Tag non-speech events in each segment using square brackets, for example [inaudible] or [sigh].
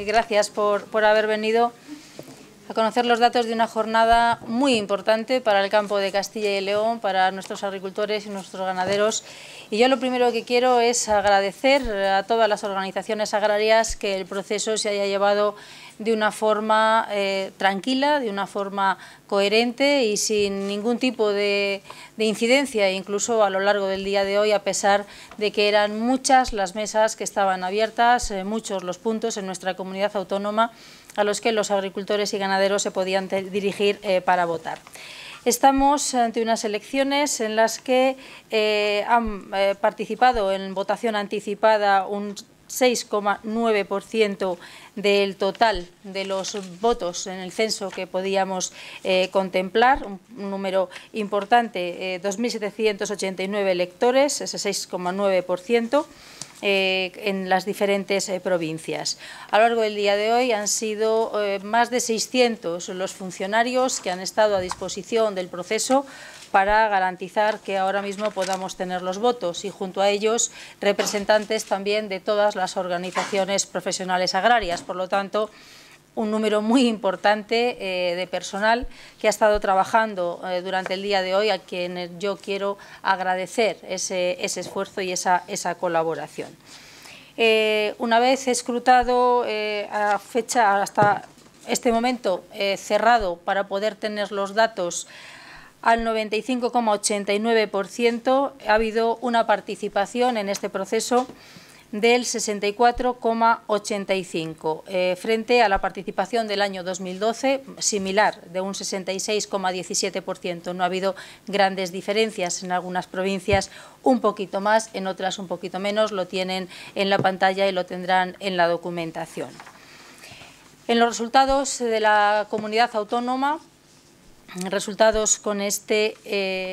Gracias por, haber venido a conocer los datos de una jornada muy importante para el campo de Castilla y León, para nuestros agricultores y nuestros ganaderos. Y yo lo primero que quiero es agradecer a todas las organizaciones agrarias que el proceso se haya llevado de una forma eh, tranquila, de una forma coherente y sin ningún tipo de, incidencia, incluso a lo largo del día de hoy, a pesar de que eran muchas las mesas que estaban abiertas, eh, muchos los puntos en nuestra comunidad autónoma a los que los agricultores y ganaderos se podían dirigir eh, para votar. Estamos ante unas elecciones en las que han participado en votación anticipada un 6,9% del total de los votos en el censo que podíamos eh, contemplar, un, número importante, 2.789 eh, electores, ese 6,9%. Eh, en las diferentes eh, provincias. A lo largo del día de hoy han sido eh, más de 600 los funcionarios que han estado a disposición del proceso para garantizar que ahora mismo podamos tener los votos y junto a ellos representantes también de todas las organizaciones profesionales agrarias. Por lo tanto, un número muy importante eh, de personal que ha estado trabajando eh, durante el día de hoy, a quien yo quiero agradecer ese, esfuerzo y esa, colaboración. Eh, una vez escrutado a fecha hasta este momento cerrado para poder tener los datos al 95,89%, ha habido una participación en este proceso del 64,85, eh, frente a la participación del año 2012, similar, de un 66,17%. No ha habido grandes diferencias en algunas provincias, un poquito más, en otras un poquito menos, lo tienen en la pantalla y lo tendrán en la documentación. En los resultados de la comunidad autónoma, resultados con este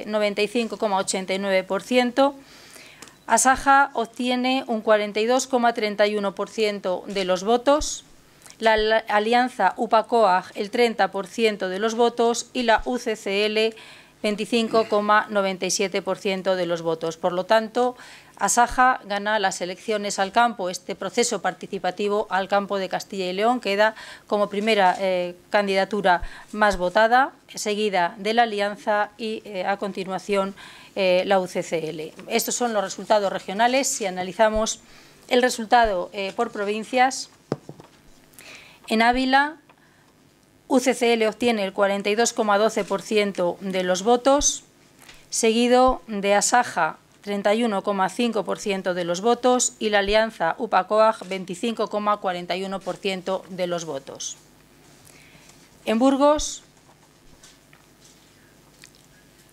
95,89%, eh, Asaja obtiene un 42,31% de los votos, la alianza UPACOAG el 30% de los votos y la UCCL 25,97% de los votos. Por lo tanto, Asaja gana las elecciones al campo, este proceso participativo al campo de Castilla y León queda como primera eh, candidatura más votada, seguida de la Alianza y eh, a continuación eh, la UCCL. Estos son los resultados regionales. Si analizamos el resultado eh, por provincias, en Ávila UCCL obtiene el 42,12% de los votos, seguido de Asaja 31,5% de los votos y la alianza UPACOAG 25,41% de los votos. En Burgos,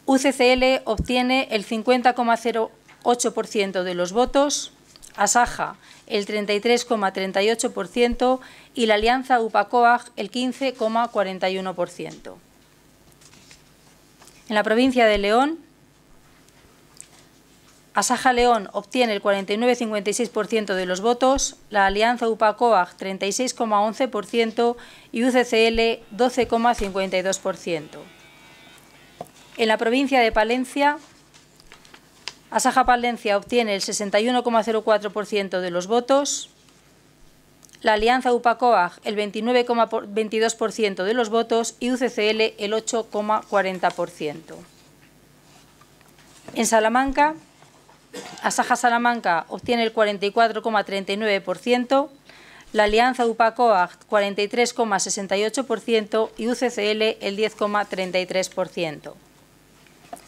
UCCL obtiene el 50,08% de los votos, Asaja el 33,38% y la alianza UPACOAG el 15,41%. En la provincia de León, Asaja León obtiene el 49,56% de los votos, la alianza UPACOAG 36,11% y UCCL 12,52%. En la provincia de Palencia, Asaja Palencia obtiene el 61,04% de los votos, la Alianza UPACOAG el 29,22% de los votos y UCCL el 8,40%. En Salamanca, Asaja Salamanca obtiene el 44,39%, la Alianza UPACOAG 43,68% y UCCL el 10,33%.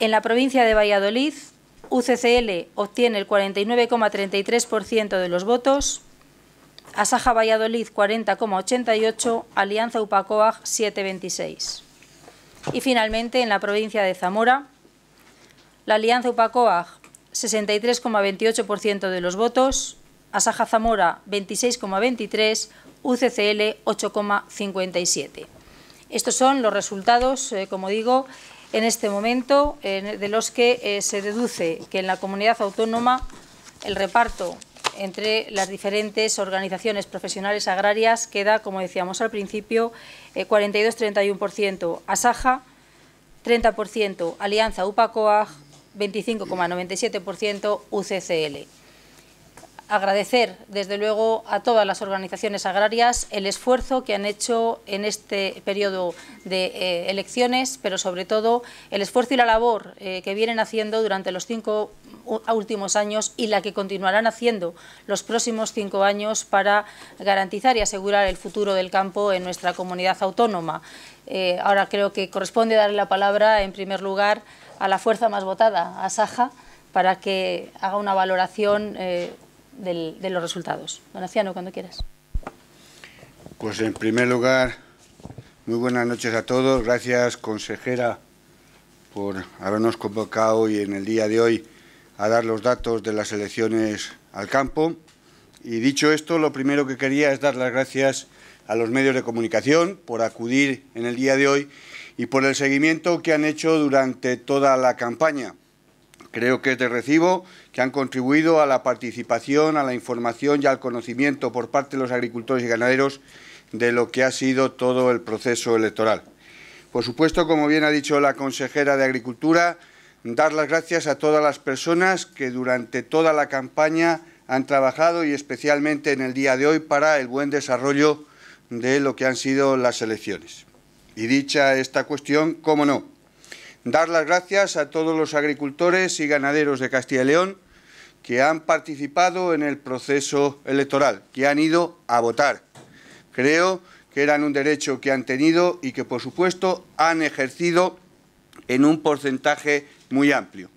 En la provincia de Valladolid, UCCL obtiene el 49,33% de los votos, Asaja Valladolid 40,88, Alianza Upacoag 7,26. Y finalmente, en la provincia de Zamora, la Alianza Upacoag 63,28% de los votos, Asaja Zamora 26,23, UCCL 8,57. Estos son los resultados, eh, como digo, en este momento, de los que eh, se deduce que en la comunidad autónoma el reparto entre las diferentes organizaciones profesionales agrarias queda, como decíamos al principio, 42-31% eh, Asaja, 30% Alianza UPACOAG, 25,97% UCCL agradecer desde luego a todas las organizaciones agrarias el esfuerzo que han hecho en este periodo de eh, elecciones, pero sobre todo el esfuerzo y la labor eh, que vienen haciendo durante los cinco últimos años y la que continuarán haciendo los próximos cinco años para garantizar y asegurar el futuro del campo en nuestra comunidad autónoma. Eh, ahora creo que corresponde darle la palabra en primer lugar a la fuerza más votada, a Saja, para que haga una valoración de los resultados. Aciano, cuando quieras. Pues en primer lugar, muy buenas noches a todos. Gracias, consejera, por habernos convocado hoy en el día de hoy a dar los datos de las elecciones al campo. Y dicho esto, lo primero que quería es dar las gracias a los medios de comunicación por acudir en el día de hoy y por el seguimiento que han hecho durante toda la campaña. Creo que es de recibo que han contribuido a la participación, a la información y al conocimiento por parte de los agricultores y ganaderos de lo que ha sido todo el proceso electoral. Por supuesto, como bien ha dicho la consejera de Agricultura, dar las gracias a todas las personas que durante toda la campaña han trabajado y especialmente en el día de hoy para el buen desarrollo de lo que han sido las elecciones. Y dicha esta cuestión, cómo no, Dar las gracias a todos los agricultores y ganaderos de Castilla y León que han participado en el proceso electoral, que han ido a votar. Creo que eran un derecho que han tenido y que, por supuesto, han ejercido en un porcentaje muy amplio.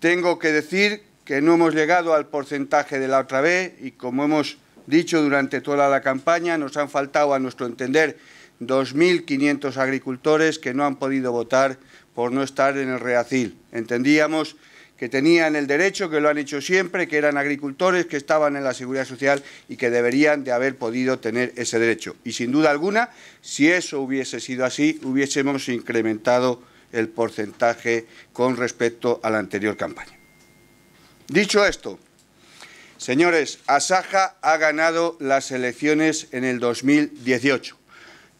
Tengo que decir que no hemos llegado al porcentaje de la otra vez y, como hemos dicho durante toda la campaña, nos han faltado, a nuestro entender, 2.500 agricultores que no han podido votar por no estar en el reacil. Entendíamos que tenían el derecho, que lo han hecho siempre, que eran agricultores, que estaban en la seguridad social y que deberían de haber podido tener ese derecho. Y sin duda alguna, si eso hubiese sido así, hubiésemos incrementado el porcentaje con respecto a la anterior campaña. Dicho esto, señores, Asaja ha ganado las elecciones en el 2018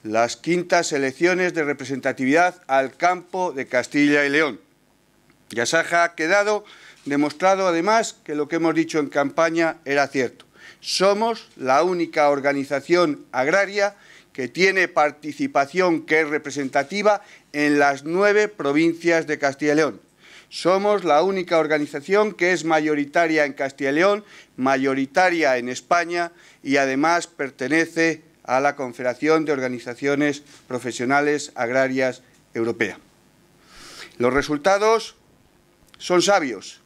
las quintas elecciones de representatividad al campo de Castilla y León. Ya se ha quedado demostrado además que lo que hemos dicho en campaña era cierto. Somos la única organización agraria que tiene participación que es representativa en las nueve provincias de Castilla y León. Somos la única organización que es mayoritaria en Castilla y León, mayoritaria en España y además pertenece a la Confederación de Organizaciones Profesionales Agrarias Europea. Los resultados son sabios.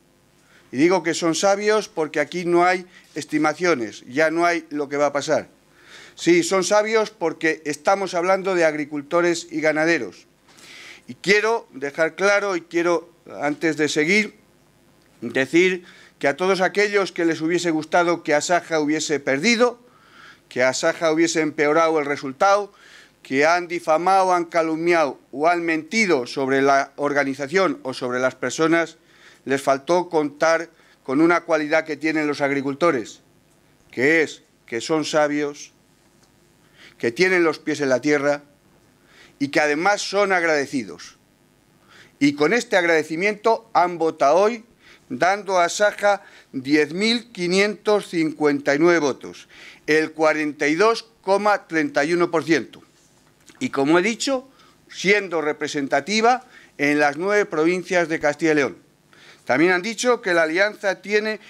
Y digo que son sabios porque aquí no hay estimaciones, ya no hay lo que va a pasar. Sí, son sabios porque estamos hablando de agricultores y ganaderos. Y quiero dejar claro y quiero, antes de seguir, decir que a todos aquellos que les hubiese gustado que Asaja hubiese perdido, que Saja hubiese empeorado el resultado, que han difamado, han calumniado o han mentido sobre la organización o sobre las personas, les faltó contar con una cualidad que tienen los agricultores, que es que son sabios, que tienen los pies en la tierra y que además son agradecidos. Y con este agradecimiento han votado hoy dando a Saja 10.559 votos el 42,31%. Y como he dicho, siendo representativa en las nueve provincias de Castilla y León. También han dicho que la alianza tiene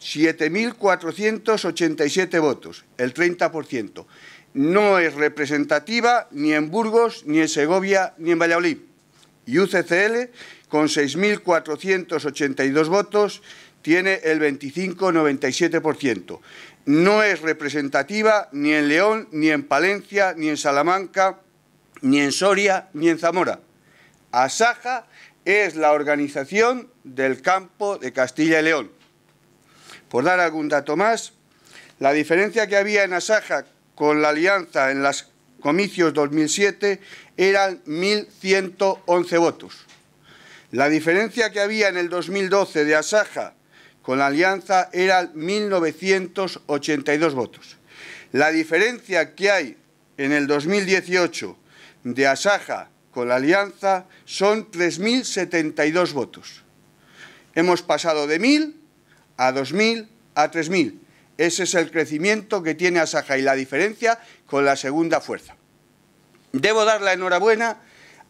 7.487 votos, el 30%. No es representativa ni en Burgos, ni en Segovia, ni en Valladolid. Y UCCL, con 6.482 votos, tiene el 25,97% no es representativa ni en León, ni en Palencia, ni en Salamanca, ni en Soria, ni en Zamora. Asaja es la organización del campo de Castilla y León. Por dar algún dato más, la diferencia que había en Asaja con la alianza en los comicios 2007 eran 1.111 votos. La diferencia que había en el 2012 de Asaja con la alianza eran 1.982 votos. La diferencia que hay en el 2018 de Asaja con la alianza son 3.072 votos. Hemos pasado de 1.000 a 2.000 a 3.000. Ese es el crecimiento que tiene Asaja y la diferencia con la segunda fuerza. Debo dar la enhorabuena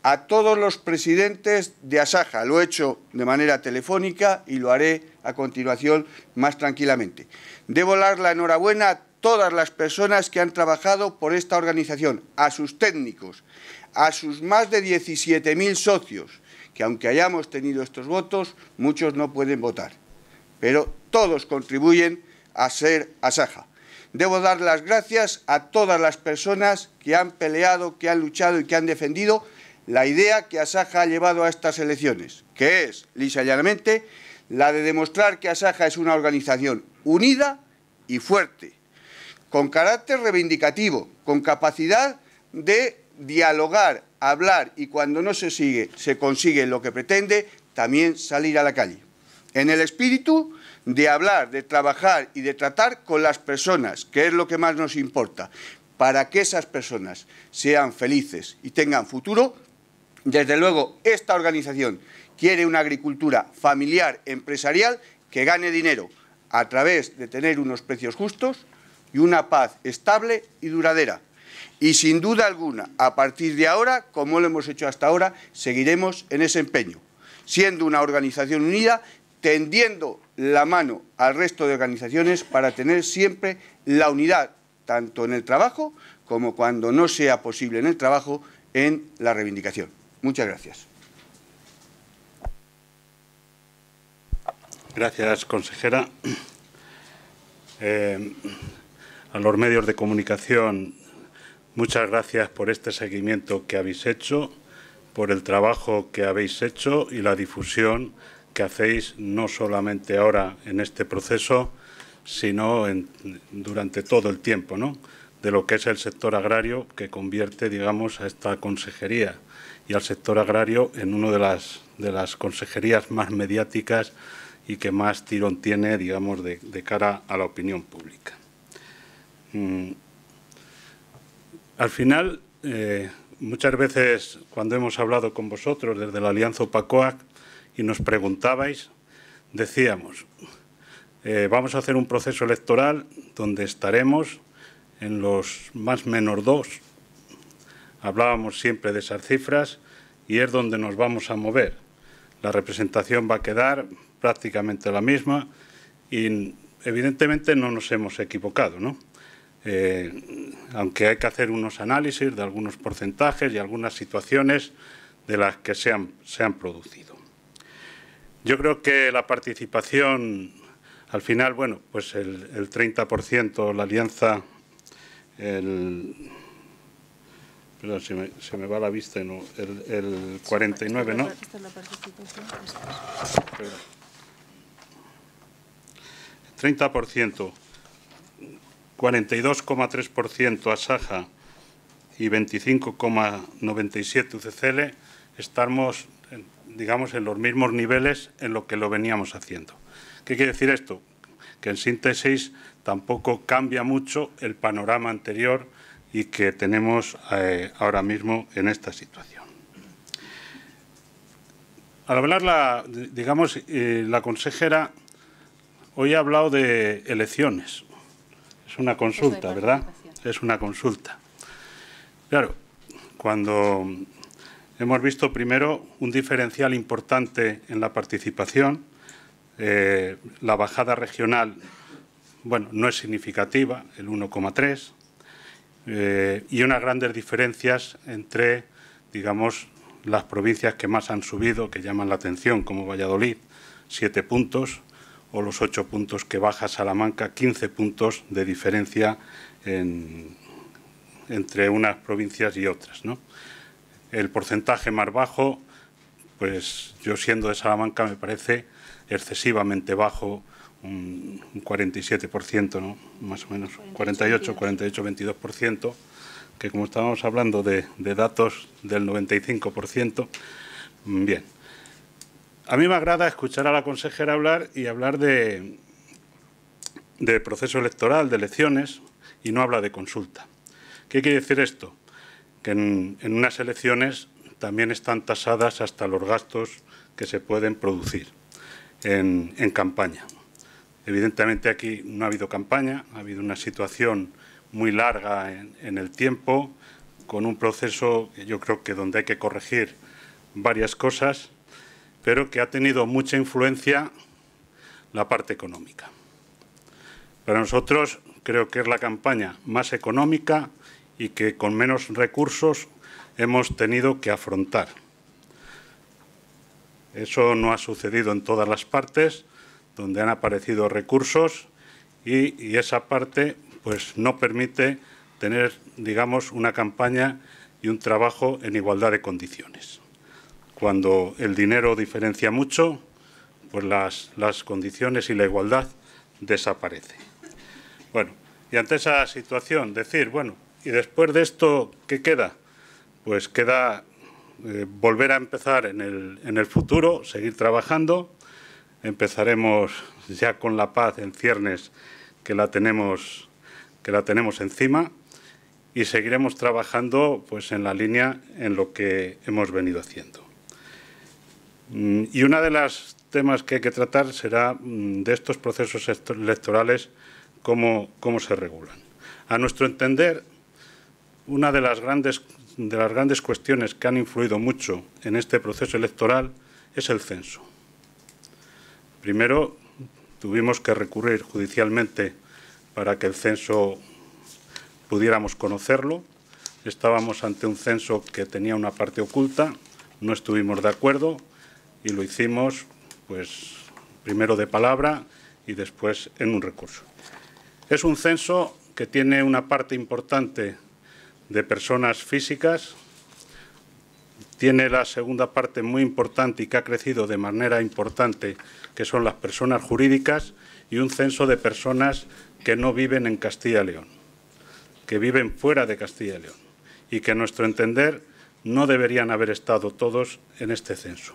a todos los presidentes de Asaja. Lo he hecho de manera telefónica y lo haré a continuación más tranquilamente. Debo dar la enhorabuena a todas las personas que han trabajado por esta organización, a sus técnicos, a sus más de 17.000 socios, que aunque hayamos tenido estos votos, muchos no pueden votar. Pero todos contribuyen a ser Asaja. Debo dar las gracias a todas las personas que han peleado, que han luchado y que han defendido la idea que Asaja ha llevado a estas elecciones, que es, lisa y llanamente, la de demostrar que Asaja es una organización unida y fuerte, con carácter reivindicativo, con capacidad de dialogar, hablar y cuando no se sigue, se consigue lo que pretende, también salir a la calle. En el espíritu de hablar, de trabajar y de tratar con las personas, que es lo que más nos importa, para que esas personas sean felices y tengan futuro, desde luego, esta organización quiere una agricultura familiar, empresarial, que gane dinero a través de tener unos precios justos y una paz estable y duradera. Y sin duda alguna, a partir de ahora, como lo hemos hecho hasta ahora, seguiremos en ese empeño, siendo una organización unida, tendiendo la mano al resto de organizaciones para tener siempre la unidad, tanto en el trabajo como cuando no sea posible en el trabajo, en la reivindicación. Muchas gracias. Gracias, consejera. Eh, a los medios de comunicación, muchas gracias por este seguimiento que habéis hecho, por el trabajo que habéis hecho y la difusión que hacéis no solamente ahora en este proceso, sino durante todo el tiempo, ¿no? de lo que es el sector agrario que convierte, digamos, a esta consejería y al sector agrario en una de las, de las consejerías más mediáticas y que más tirón tiene, digamos, de, cara a la opinión pública. Mm. Al final, eh, muchas veces cuando hemos hablado con vosotros desde la Alianza Opacoac y nos preguntabais, decíamos, eh, vamos a hacer un proceso electoral donde estaremos en los más menos dos Hablábamos siempre de esas cifras y es donde nos vamos a mover. La representación va a quedar prácticamente la misma y evidentemente no nos hemos equivocado, ¿no? Eh, aunque hay que hacer unos análisis de algunos porcentajes y algunas situaciones de las que se han, se han producido. Yo creo que la participación, al final, bueno, pues el, el 30%, la alianza, Perdón, se me, va la vista, el, 49, ¿no? 30%, 42,3% a Saja y 25,97 UCCL, estamos, digamos, en los mismos niveles en lo que lo veníamos haciendo. ¿Qué quiere decir esto? Que en síntesis tampoco cambia mucho el panorama anterior y que tenemos eh, ahora mismo en esta situación. Al hablar, la, digamos, eh, la consejera hoy ha hablado de elecciones. Es una consulta, ¿verdad? Es una consulta. Claro, cuando hemos visto primero un diferencial importante en la participación, eh, la bajada regional, bueno, no es significativa, el 1,3%, eh, y unas grandes diferencias entre, digamos, las provincias que más han subido, que llaman la atención, como Valladolid, siete puntos, o los ocho puntos que baja Salamanca, quince puntos de diferencia entre unas provincias y otras. ¿no? El porcentaje más bajo, pues yo siendo de Salamanca me parece excesivamente bajo un, 47%, ¿no? más o menos, 48, 48, 22%, que como estábamos hablando de, datos del 95%, mm, bien. A mí me agrada escuchar a la consejera hablar y hablar de, proceso electoral, de elecciones, y no habla de consulta. ¿Qué quiere decir esto? Que en, unas elecciones también están tasadas hasta los gastos que se pueden producir en campaña. Evidentemente aquí no ha habido campaña, ha habido una situación muy larga en, el tiempo, con un proceso que yo creo que donde hay que corregir varias cosas, pero que ha tenido mucha influencia la parte económica. Para nosotros creo que es la campaña más económica y que con menos recursos hemos tenido que afrontar. Eso no ha sucedido en todas las partes, donde han aparecido recursos y, esa parte pues no permite tener, digamos, una campaña y un trabajo en igualdad de condiciones. Cuando el dinero diferencia mucho, pues las, condiciones y la igualdad desaparecen. Bueno, y ante esa situación, decir, bueno, ¿y después de esto qué queda? Pues queda eh, volver a empezar en el, en el futuro, seguir trabajando, empezaremos ya con la paz en ciernes que la tenemos, que la tenemos encima y seguiremos trabajando pues, en la línea en lo que hemos venido haciendo. Mm, y uno de los temas que hay que tratar será mm, de estos procesos electorales, cómo, cómo se regulan. A nuestro entender, una de las, grandes, de las grandes cuestiones que han influido mucho en este proceso electoral es el censo. Primero, tuvimos que recurrir judicialmente para que el censo pudiéramos conocerlo. Estábamos ante un censo que tenía una parte oculta, no estuvimos de acuerdo y lo hicimos pues primero de palabra y después en un recurso. Es un censo que tiene una parte importante de personas físicas tiene la segunda parte muy importante y que ha crecido de manera importante, que son las personas jurídicas y un censo de personas que no viven en Castilla y León, que viven fuera de Castilla y León y que a nuestro entender no deberían haber estado todos en este censo.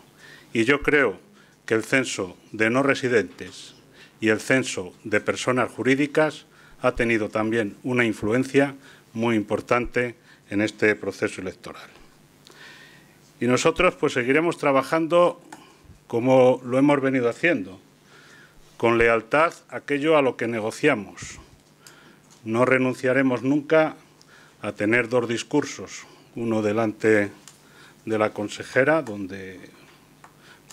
Y yo creo que el censo de no residentes y el censo de personas jurídicas ha tenido también una influencia muy importante en este proceso electoral. Y nosotros pues seguiremos trabajando como lo hemos venido haciendo, con lealtad aquello a lo que negociamos. No renunciaremos nunca a tener dos discursos, uno delante de la consejera, donde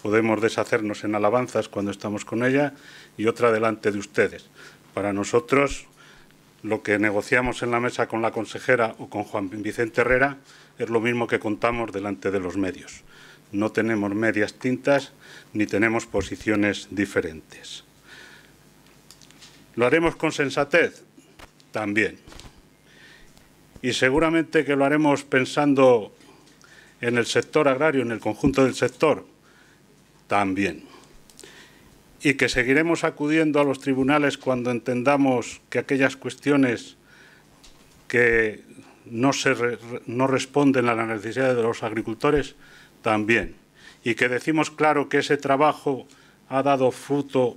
podemos deshacernos en alabanzas cuando estamos con ella, y otra delante de ustedes. Para nosotros, lo que negociamos en la mesa con la consejera o con Juan Vicente Herrera es lo mismo que contamos delante de los medios. No tenemos medias tintas ni tenemos posiciones diferentes. ¿Lo haremos con sensatez? También. Y seguramente que lo haremos pensando en el sector agrario, en el conjunto del sector, también. Y que seguiremos acudiendo a los tribunales cuando entendamos que aquellas cuestiones que no, responden a las necesidades de los agricultores, también. Y que decimos claro que ese trabajo ha dado fruto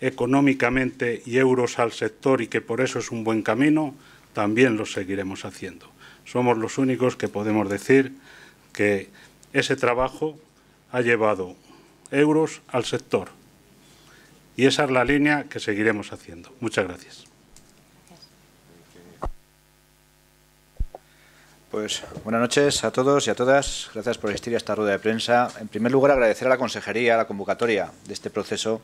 económicamente y euros al sector y que por eso es un buen camino, también lo seguiremos haciendo. Somos los únicos que podemos decir que ese trabajo ha llevado euros al sector. Y esa es la línea que seguiremos haciendo. Muchas gracias. Pues buenas noches a todos y a todas. Gracias por asistir a esta rueda de prensa. En primer lugar, agradecer a la Consejería la convocatoria de este proceso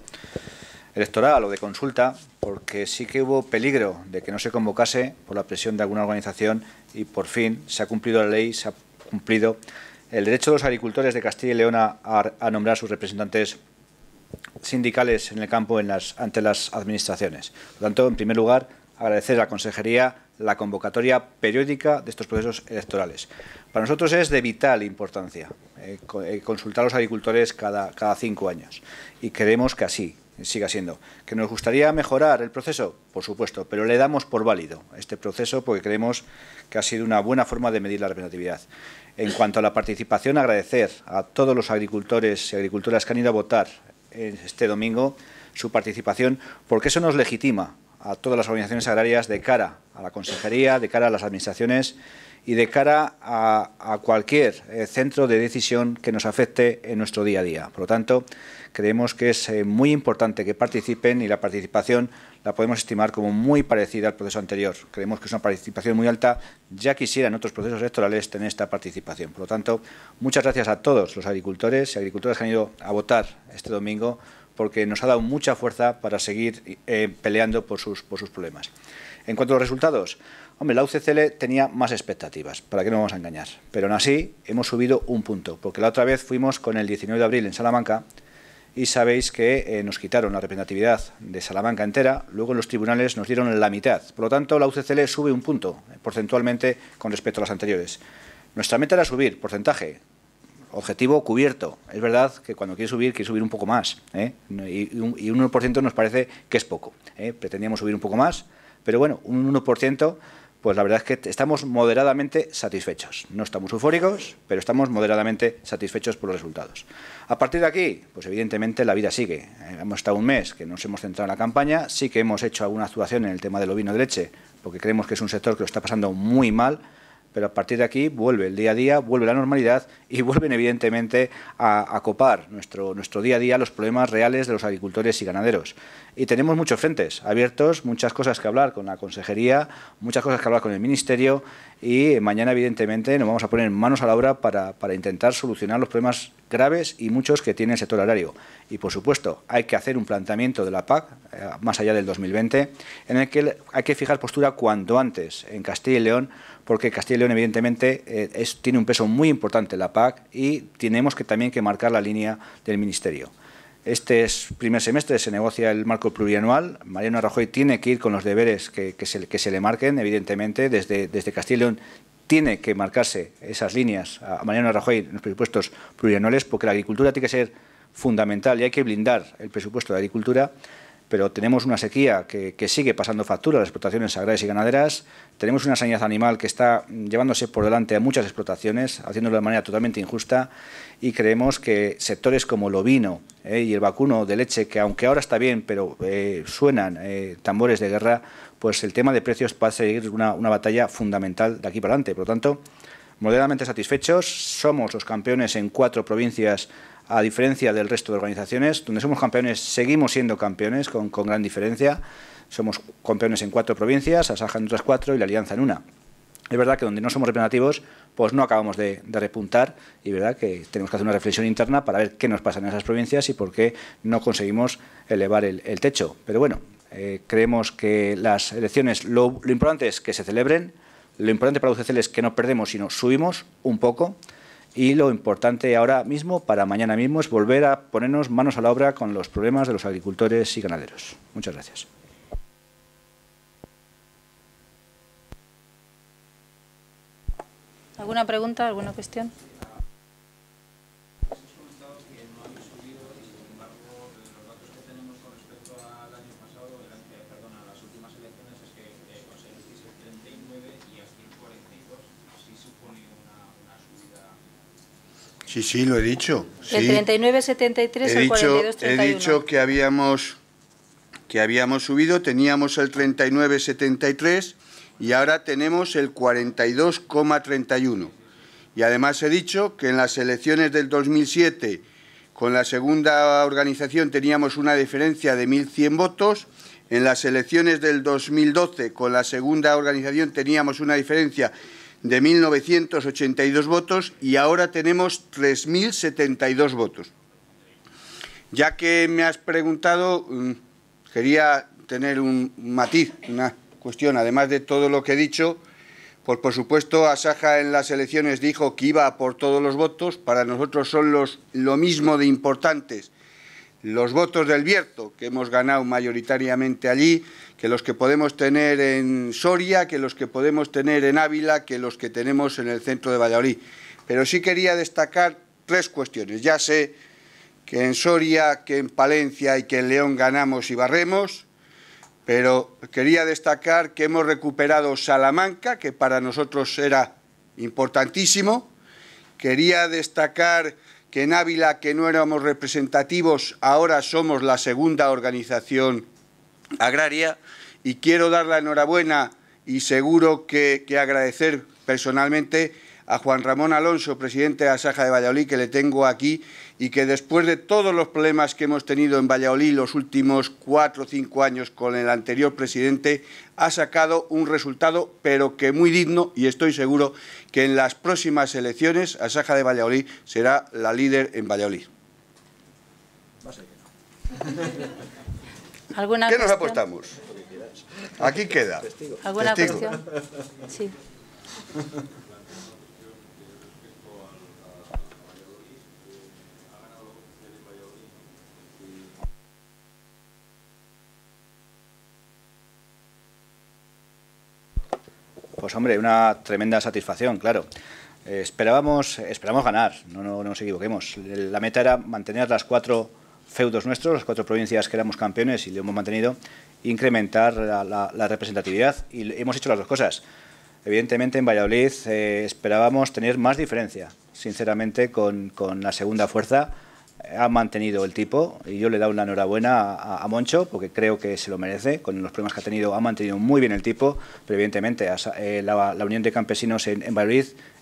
electoral o de consulta, porque sí que hubo peligro de que no se convocase por la presión de alguna organización y por fin se ha cumplido la ley, se ha cumplido el derecho de los agricultores de Castilla y León a, a nombrar sus representantes sindicales en el campo en las, ante las administraciones. Por lo tanto, en primer lugar, agradecer a la Consejería la convocatoria periódica de estos procesos electorales. Para nosotros es de vital importancia eh, eh, consultar a los agricultores cada, cada cinco años y creemos que así siga siendo. ¿Que nos gustaría mejorar el proceso? Por supuesto, pero le damos por válido este proceso porque creemos que ha sido una buena forma de medir la representatividad. En cuanto a la participación, agradecer a todos los agricultores y agricultoras que han ido a votar este domingo su participación, porque eso nos legitima a todas las organizaciones agrarias de cara a la consejería, de cara a las administraciones y de cara a, cualquier eh, centro de decisión que nos afecte en nuestro día a día. Por lo tanto, creemos que es eh, muy importante que participen y la participación la podemos estimar como muy parecida al proceso anterior. Creemos que es una participación muy alta. Ya quisiera en otros procesos electorales tener esta participación. Por lo tanto, muchas gracias a todos los agricultores y agricultoras que han ido a votar este domingo porque nos ha dado mucha fuerza para seguir eh, peleando por sus, problemas. En cuanto a los resultados, hombre, la UCCL tenía más expectativas, para que no vamos a engañar, pero aún así hemos subido un punto, porque la otra vez fuimos con el 19 de abril en Salamanca y sabéis que eh, nos quitaron la representatividad de Salamanca entera, luego en los tribunales nos dieron la mitad, por lo tanto la UCCL sube un punto eh, porcentualmente con respecto a las anteriores. Nuestra meta era subir porcentaje, objetivo cubierto. Es verdad que cuando quiere subir, quiere subir un poco más. ¿eh? Y, un, 1% nos parece que es poco. ¿eh? Pretendíamos subir un poco más, pero bueno, un 1%, pues la verdad es que estamos moderadamente satisfechos. No estamos eufóricos, pero estamos moderadamente satisfechos por los resultados. A partir de aquí, pues evidentemente la vida sigue. Eh, hemos estado un mes que nos hemos centrado en la campaña, sí que hemos hecho alguna actuación en el tema del ovino de leche, porque creemos que es un sector que lo está pasando muy mal pero a partir de aquí vuelve el día a día, vuelve la normalidad y vuelven evidentemente a, acopar copar nuestro, nuestro día a día los problemas reales de los agricultores y ganaderos. Y tenemos muchos frentes abiertos, muchas cosas que hablar con la consejería, muchas cosas que hablar con el ministerio y mañana evidentemente nos vamos a poner manos a la obra para, intentar solucionar los problemas graves y muchos que tiene el sector agrario. Y por supuesto hay que hacer un planteamiento de la PAC eh, más allá del 2020 en el que hay que fijar postura cuanto antes en Castilla y León porque Castilla y León evidentemente eh, tiene un peso muy importante en la PAC y tenemos que también que marcar la línea del Ministerio. Este es, primer semestre se negocia el marco plurianual. Mariano Rajoy tiene que ir con los deberes que, se, le marquen, evidentemente. Desde, desde Castilla y León tiene que marcarse esas líneas a Mariano Rajoy en los presupuestos plurianuales, porque la agricultura tiene que ser fundamental y hay que blindar el presupuesto de la agricultura pero tenemos una sequía que, sigue pasando factura a las explotaciones agrarias y ganaderas, tenemos una sanidad animal que está llevándose por delante a muchas explotaciones, haciéndolo de manera totalmente injusta, y creemos que sectores como el ovino eh, y el vacuno de leche, que aunque ahora está bien, pero eh, suenan eh, tambores de guerra, pues el tema de precios va a seguir una, una batalla fundamental de aquí para adelante. Por lo tanto, moderadamente satisfechos, somos los campeones en cuatro provincias a diferencia del resto de organizaciones, donde somos campeones, seguimos siendo campeones con, gran diferencia. Somos campeones en cuatro provincias, Asaja en otras cuatro y la Alianza en una. Es verdad que donde no somos representativos, pues no acabamos de, repuntar y verdad que tenemos que hacer una reflexión interna para ver qué nos pasa en esas provincias y por qué no conseguimos elevar el, techo. Pero bueno, eh, creemos que las elecciones, lo, importante es que se celebren, lo importante para UCCL es que no perdemos, sino subimos un poco. Y lo importante ahora mismo, para mañana mismo, es volver a ponernos manos a la obra con los problemas de los agricultores y ganaderos. Muchas gracias. ¿Alguna pregunta, alguna cuestión? Sí, sí, lo he dicho. El 39,73 al 42,31. He dicho que habíamos, que habíamos subido, teníamos el 39,73 y ahora tenemos el 42,31. Y además he dicho que en las elecciones del 2007 con la segunda organización teníamos una diferencia de 1.100 votos, en las elecciones del 2012 con la segunda organización teníamos una diferencia de 1.982 votos y ahora tenemos 3.072 votos. Ya que me has preguntado, mm, quería tener un matiz, una cuestión, además de todo lo que he dicho, pues por supuesto Asaja en las elecciones dijo que iba por todos los votos, para nosotros son los, lo mismo de importantes los votos del Bierto, que hemos ganado mayoritariamente allí, que los que podemos tener en Soria, que los que podemos tener en Ávila, que los que tenemos en el centro de Valladolid. Pero sí quería destacar tres cuestiones. Ya sé que en Soria, que en Palencia y que en León ganamos y barremos, pero quería destacar que hemos recuperado Salamanca, que para nosotros era importantísimo. Quería destacar que en Ávila, que no éramos representativos, ahora somos la segunda organización agraria y quiero dar la enhorabuena y seguro que, agradecer personalmente a Juan Ramón Alonso, presidente de Asaja de Valladolid, que le tengo aquí y que después de todos los problemas que hemos tenido en Valladolid los últimos cuatro o cinco años con el anterior presidente, ha sacado un resultado, pero que muy digno, y estoy seguro que en las próximas elecciones Asaja de Valladolid será la líder en Valladolid. [laughs] ¿Qué nos apostamos? Aquí queda. ¿Alguna cuestión? Sí. Pues hombre, una tremenda satisfacción, claro. Eh, esperábamos, esperamos ganar, no, nos equivoquemos. La meta era mantener las cuatro feudos nuestros, las cuatro provincias que éramos campeones y lo hemos mantenido, incrementar la, representatividad y hemos hecho las dos cosas. Evidentemente en Valladolid eh, esperábamos tener más diferencia, sinceramente, con, con la segunda fuerza ha mantenido el tipo y yo le doy una enhorabuena a, Moncho porque creo que se lo merece, con los problemas que ha tenido ha mantenido muy bien el tipo, pero evidentemente eh, la, Unión de Campesinos en, en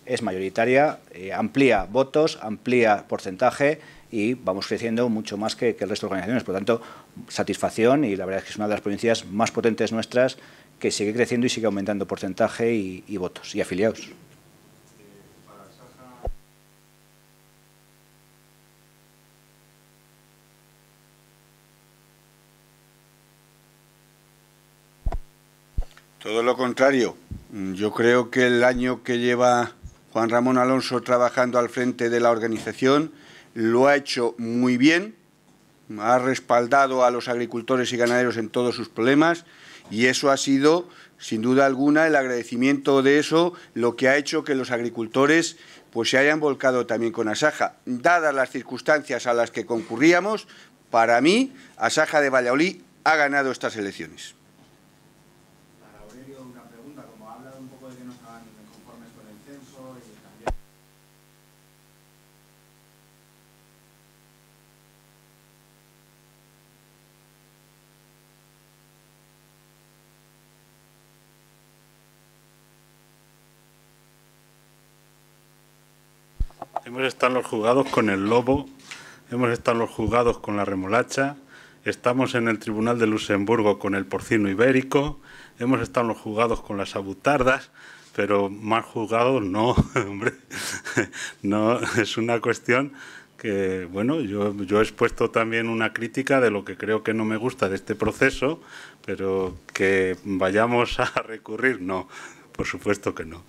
es mayoritaria, eh, amplía votos, amplía porcentaje y vamos creciendo mucho más que, el resto de organizaciones. Por lo tanto, satisfacción y la verdad es que es una de las provincias más potentes nuestras que sigue creciendo y sigue aumentando porcentaje y votos y afiliados. Todo lo contrario. Mm, yo creo que el año que lleva Juan Ramón Alonso trabajando al frente de la organización lo ha hecho muy bien, ha respaldado a los agricultores y ganaderos en todos sus problemas y eso ha sido, sin duda alguna, el agradecimiento de eso, lo que ha hecho que los agricultores pues, se hayan volcado también con Asaja. Dadas las circunstancias a las que concurríamos, para mí, Asaja de Valladolid ha ganado estas elecciones. Hemos estado los juzgados con el lobo, hemos estado los juzgados con la remolacha, estamos en el Tribunal de Luxemburgo con el porcino ibérico, hemos estado los juzgados con las abutardas, pero más juzgados no, [laughs] hombre. No, es una cuestión que, bueno, yo, yo he expuesto también una crítica de lo que creo que no me gusta de este proceso, pero que vayamos a recurrir, no, por supuesto que no.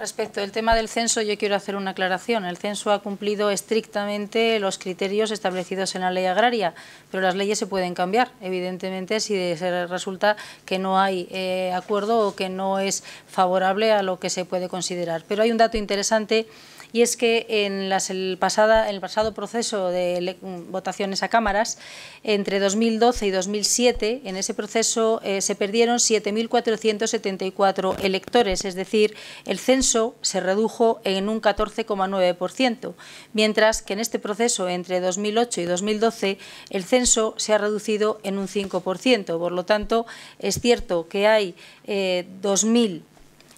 Respecto al tema del censo, yo quiero hacer una aclaración. El censo ha cumplido estrictamente los criterios establecidos en la ley agraria, pero las leyes se pueden cambiar, evidentemente, si resulta que no hay eh, acuerdo o que no es favorable a lo que se puede considerar. Pero hay un dato interesante y es que en, las, el, el pasado proceso de mm, votaciones a cámaras, entre 2012 y 2007, en ese proceso eh, se perdieron 7.474 electores, es decir, el censo se redujo en un 14,9%, mientras que en este proceso entre 2008 y 2012 el censo se ha reducido en un 5%. Por lo tanto, es cierto que hay eh, 2.000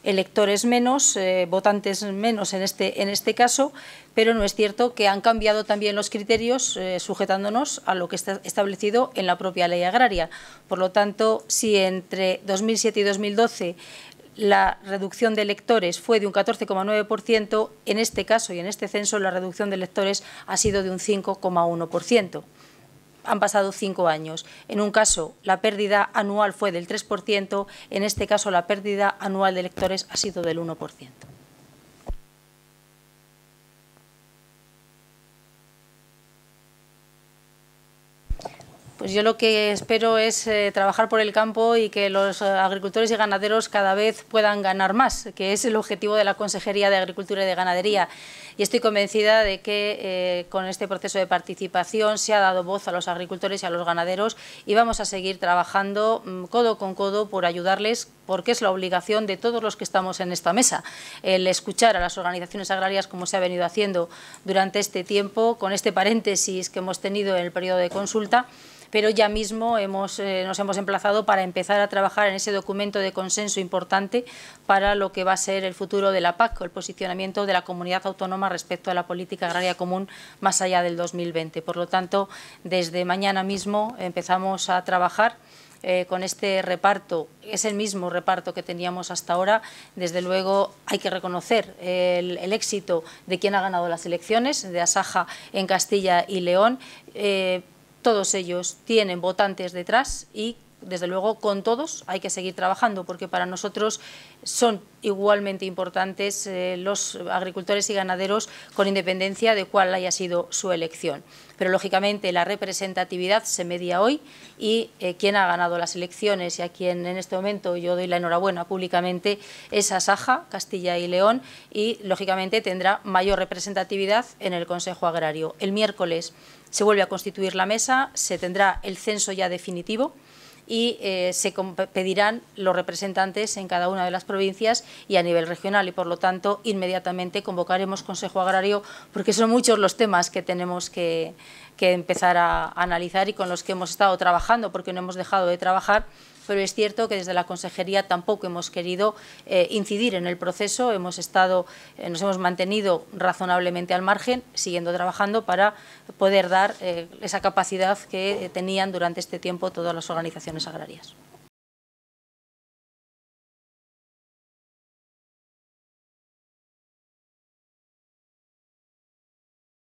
electores menos, eh, votantes menos en este, en este caso, pero no es cierto que han cambiado también los criterios eh, sujetándonos a lo que está establecido en la propia ley agraria. Por lo tanto, si entre 2007 y 2012 la reducción de electores fue de un 14,9%, en este caso y en este censo la reducción de electores ha sido de un 5,1% han pasado cinco años. En un caso, la pérdida anual fue del 3%, en este caso, la pérdida anual de electores ha sido del 1%. Pues yo lo que espero es eh, trabajar por el campo y que los eh, agricultores y ganaderos cada vez puedan ganar más, que es el objetivo de la Consejería de Agricultura y de Ganadería. Y estoy convencida de que eh, con este proceso de participación se ha dado voz a los agricultores y a los ganaderos y vamos a seguir trabajando mm, codo con codo por ayudarles, porque es la obligación de todos los que estamos en esta mesa, el escuchar a las organizaciones agrarias como se ha venido haciendo durante este tiempo, con este paréntesis que hemos tenido en el periodo de consulta pero ya mismo eh, nos hemos emplazado para empezar a trabajar en ese documento de consenso importante para lo que va a ser el futuro de la PAC, el posicionamiento de la comunidad autónoma respecto a la política agraria común más allá del 2020. Por lo tanto, desde mañana mismo empezamos a trabajar. Eh, con este reparto, es el mismo reparto que teníamos hasta ahora, desde luego hay que reconocer el, éxito de quien ha ganado las elecciones, de Asaja en Castilla y León. Eh, todos ellos tienen votantes detrás y desde luego con todos hay que seguir trabajando porque para nosotros son igualmente importantes eh, los agricultores y ganaderos con independencia de cuál haya sido su elección. Pero lógicamente la representatividad se media hoy y eh, quien ha ganado las elecciones y a quien en este momento yo doy la enhorabuena públicamente es Saja, Castilla y León y lógicamente tendrá mayor representatividad en el Consejo Agrario. El miércoles se vuelve a constituir la mesa, se tendrá el censo ya definitivo y eh, se pedirán los representantes en cada una de las provincias y a nivel regional y por lo tanto inmediatamente convocaremos Consejo Agrario porque son muchos los temas que tenemos que, empezar a analizar y con los que hemos estado trabajando porque no hemos dejado de trabajar pero es cierto que desde la consejería tampoco hemos querido eh, incidir en el proceso, hemos estado, eh, nos hemos mantenido razonablemente al margen, siguiendo trabajando para poder dar eh, esa capacidad que tenían durante este tiempo todas las organizaciones agrarias.